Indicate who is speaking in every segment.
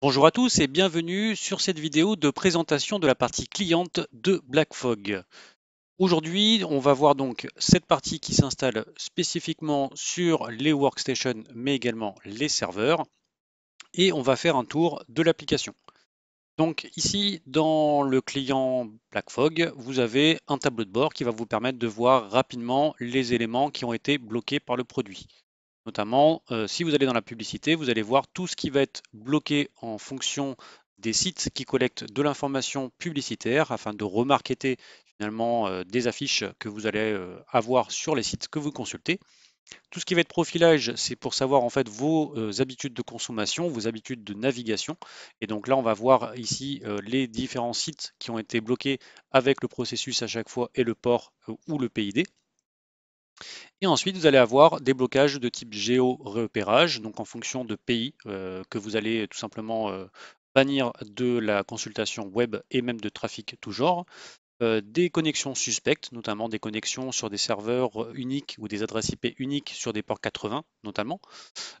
Speaker 1: Bonjour à tous et bienvenue sur cette vidéo de présentation de la partie cliente de BlackFog. Aujourd'hui, on va voir donc cette partie qui s'installe spécifiquement sur les workstations mais également les serveurs et on va faire un tour de l'application. Donc ici, dans le client BlackFog, vous avez un tableau de bord qui va vous permettre de voir rapidement les éléments qui ont été bloqués par le produit. Notamment, euh, si vous allez dans la publicité, vous allez voir tout ce qui va être bloqué en fonction des sites qui collectent de l'information publicitaire afin de remarketer finalement euh, des affiches que vous allez euh, avoir sur les sites que vous consultez. Tout ce qui va être profilage, c'est pour savoir en fait vos habitudes de consommation, vos habitudes de navigation. Et donc là, on va voir ici les différents sites qui ont été bloqués avec le processus à chaque fois et le port ou le PID. Et ensuite, vous allez avoir des blocages de type géo donc en fonction de pays euh, que vous allez tout simplement euh, bannir de la consultation web et même de trafic tout genre. Euh, des connexions suspectes, notamment des connexions sur des serveurs uniques ou des adresses IP uniques sur des ports 80 notamment.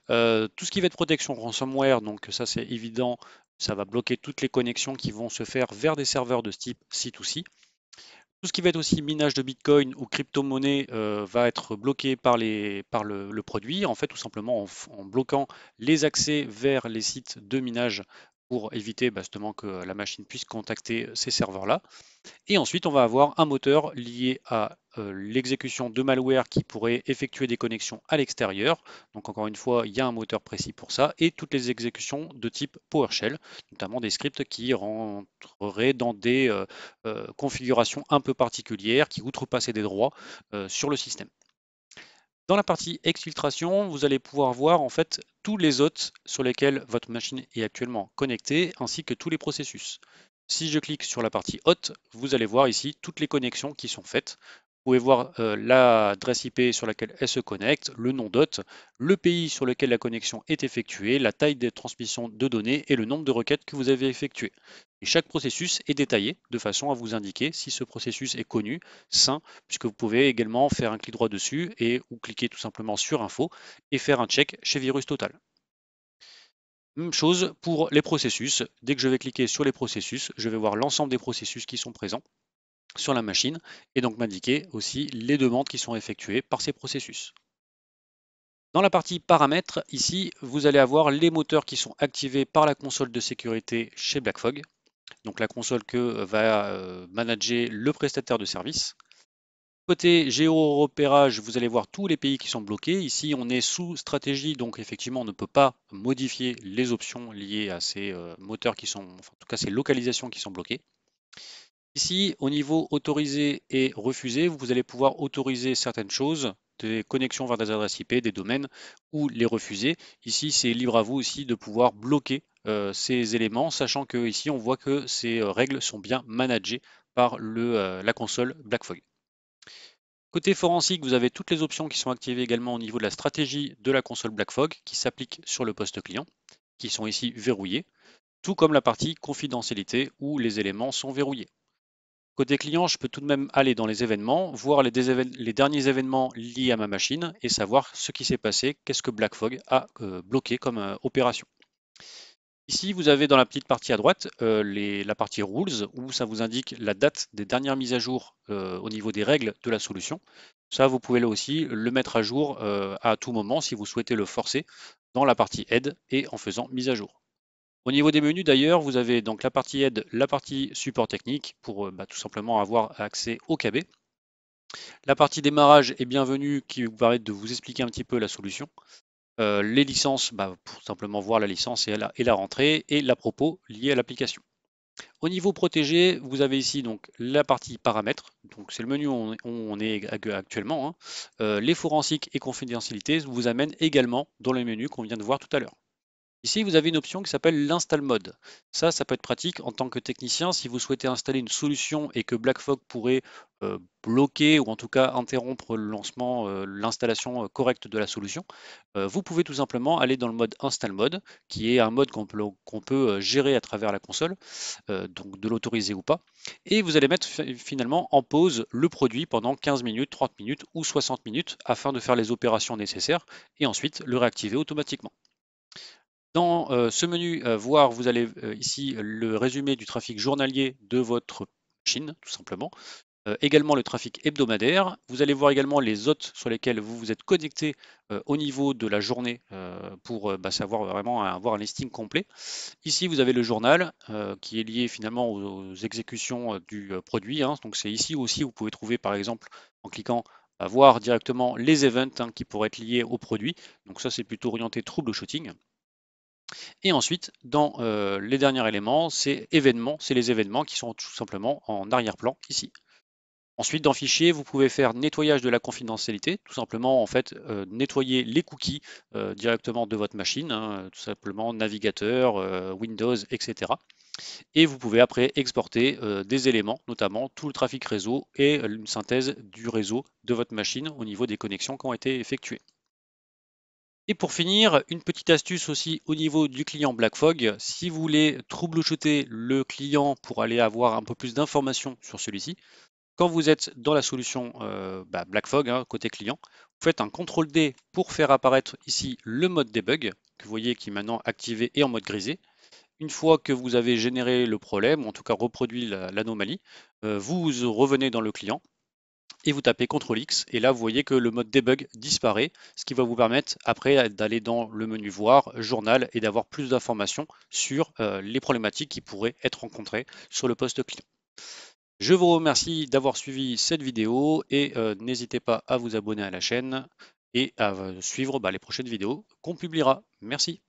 Speaker 1: tout ce qui va être protection ransomware, donc ça c'est évident, ça va bloquer toutes les connexions qui vont se faire vers des serveurs de ce type C2C tout ce qui va être aussi minage de Bitcoin ou crypto-monnaie euh, va être bloqué par, les, par le, produit, en fait tout simplement en, bloquant les accès vers les sites de minage pour éviter bah, que la machine puisse contacter ces serveurs-là. Et ensuite, on va avoir un moteur lié à euh, l'exécution de malware qui pourrait effectuer des connexions à l'extérieur. Donc encore une fois, il y a un moteur précis pour ça. Et toutes les exécutions de type PowerShell, notamment des scripts qui rentreraient dans des euh, euh, configurations un peu particulières, qui outrepassaient des droits sur le système. Dans la partie exfiltration, vous allez pouvoir voir en fait tous les hôtes sur lesquels votre machine est actuellement connectée, ainsi que tous les processus. Si je clique sur la partie hôte, vous allez voir ici toutes les connexions qui sont faites. Vous pouvez voir euh, l'adresse IP sur laquelle elle se connecte, le nom d'hôte, le pays sur lequel la connexion est effectuée, la taille des transmissions de données et le nombre de requêtes que vous avez effectuées. chaque processus est détaillé de façon à vous indiquer si ce processus est connu, sain, puisque vous pouvez également faire un clic droit dessus et ou cliquer tout simplement sur info et faire un check chez VirusTotal. Même chose pour les processus. Dès que je vais cliquer sur les processus, je vais voir l'ensemble des processus qui sont présents sur la machine et donc m'indiquer aussi les demandes qui sont effectuées par ces processus. Dans la partie paramètres, ici, vous allez avoir les moteurs qui sont activés par la console de sécurité chez Blackfog, donc la console que va euh, manager le prestataire de service. Côté géo-repérage, vous allez voir tous les pays qui sont bloqués. Ici, on est sous stratégie, donc effectivement, on ne peut pas modifier les options liées à ces euh, moteurs qui sont, en tout cas, ces localisations qui sont bloquées. Ici, au niveau autorisé et refusé vous allez pouvoir autoriser certaines choses, des connexions vers des adresses IP, des domaines, ou les refuser. Ici, c'est libre à vous aussi de pouvoir bloquer euh, ces éléments, sachant que ici, on voit que ces euh, règles sont bien managées par euh, la console Blackfog. Côté forensique, vous avez toutes les options qui sont activées également au niveau de la stratégie de la console Blackfog qui s'applique sur le poste client, qui sont ici verrouillées, tout comme la partie confidentialité où les éléments sont verrouillés. Côté client, je peux tout de même aller dans les événements, voir les, derniers événements liés à ma machine et savoir ce qui s'est passé, qu'est-ce que BlackFog a euh, bloqué comme euh, opération. Ici, vous avez dans la petite partie à droite euh, la partie Rules, où ça vous indique la date des dernières mises à jour au niveau des règles de la solution. Ça, vous pouvez là aussi le mettre à jour à tout moment si vous souhaitez le forcer dans la partie Aide et en faisant mise à jour. Au niveau des menus d'ailleurs, vous avez donc la partie aide, la partie support technique pour euh, bah, tout simplement avoir accès au KB. La partie démarrage est bienvenue qui vous permet de vous expliquer un petit peu la solution. Euh, les licences, bah, pour simplement voir la licence et la, rentrée, et la propos liée à l'application. Au niveau protégé, vous avez ici donc la partie paramètres, donc c'est le menu où on est actuellement. Hein. Euh, les forensiques et confidentialité vous amènent également dans le menu qu'on vient de voir tout à l'heure. Ici, vous avez une option qui s'appelle l'install mode. Ça, ça peut être pratique en tant que technicien si vous souhaitez installer une solution et que Blackfog pourrait euh, bloquer ou en tout cas interrompre le lancement, euh, l'installation euh, correcte de la solution. vous pouvez tout simplement aller dans le mode install mode, qui est un mode qu'on peut, gérer à travers la console, donc de l'autoriser ou pas. Et vous allez mettre finalement en pause le produit pendant 15 minutes, 30 minutes ou 60 minutes afin de faire les opérations nécessaires et ensuite le réactiver automatiquement. Dans euh, ce menu, euh, voir, vous allez euh, ici le résumé du trafic journalier de votre machine, tout simplement. également le trafic hebdomadaire. Vous allez voir également les hôtes sur lesquels vous vous êtes connecté au niveau de la journée pour bah, savoir vraiment avoir un listing complet. Ici, vous avez le journal qui est lié finalement aux, exécutions du produit. Hein. Donc c'est ici aussi où vous pouvez trouver par exemple en cliquant à voir directement les events hein, qui pourraient être liés au produit. Donc ça, c'est plutôt orienté trouble shooting. Et ensuite, dans euh, les derniers éléments, c'est événements, c'est les événements qui sont tout simplement en arrière-plan ici. Ensuite, dans Fichier, vous pouvez faire nettoyage de la confidentialité, tout simplement en fait euh, nettoyer les cookies euh, directement de votre machine, hein, tout simplement navigateur, Windows, etc. Et vous pouvez après exporter des éléments, notamment tout le trafic réseau et une synthèse du réseau de votre machine au niveau des connexions qui ont été effectuées. Et pour finir, une petite astuce aussi au niveau du client Blackfog. Si vous voulez troubleshooter le client pour aller avoir un peu plus d'informations sur celui-ci, quand vous êtes dans la solution euh, bah, Blackfog, hein, côté client, vous faites un CTRL D pour faire apparaître ici le mode debug, que vous voyez qui est maintenant activé et en mode grisé. Une fois que vous avez généré le problème, ou en tout cas reproduit l'anomalie, euh, vous revenez dans le client et vous tapez CTRL X et là vous voyez que le mode debug disparaît, ce qui va vous permettre après d'aller dans le menu voir, journal et d'avoir plus d'informations sur euh, les problématiques qui pourraient être rencontrées sur le poste client. Je vous remercie d'avoir suivi cette vidéo et euh, n'hésitez pas à vous abonner à la chaîne et à euh, suivre bah, les prochaines vidéos qu'on publiera. Merci.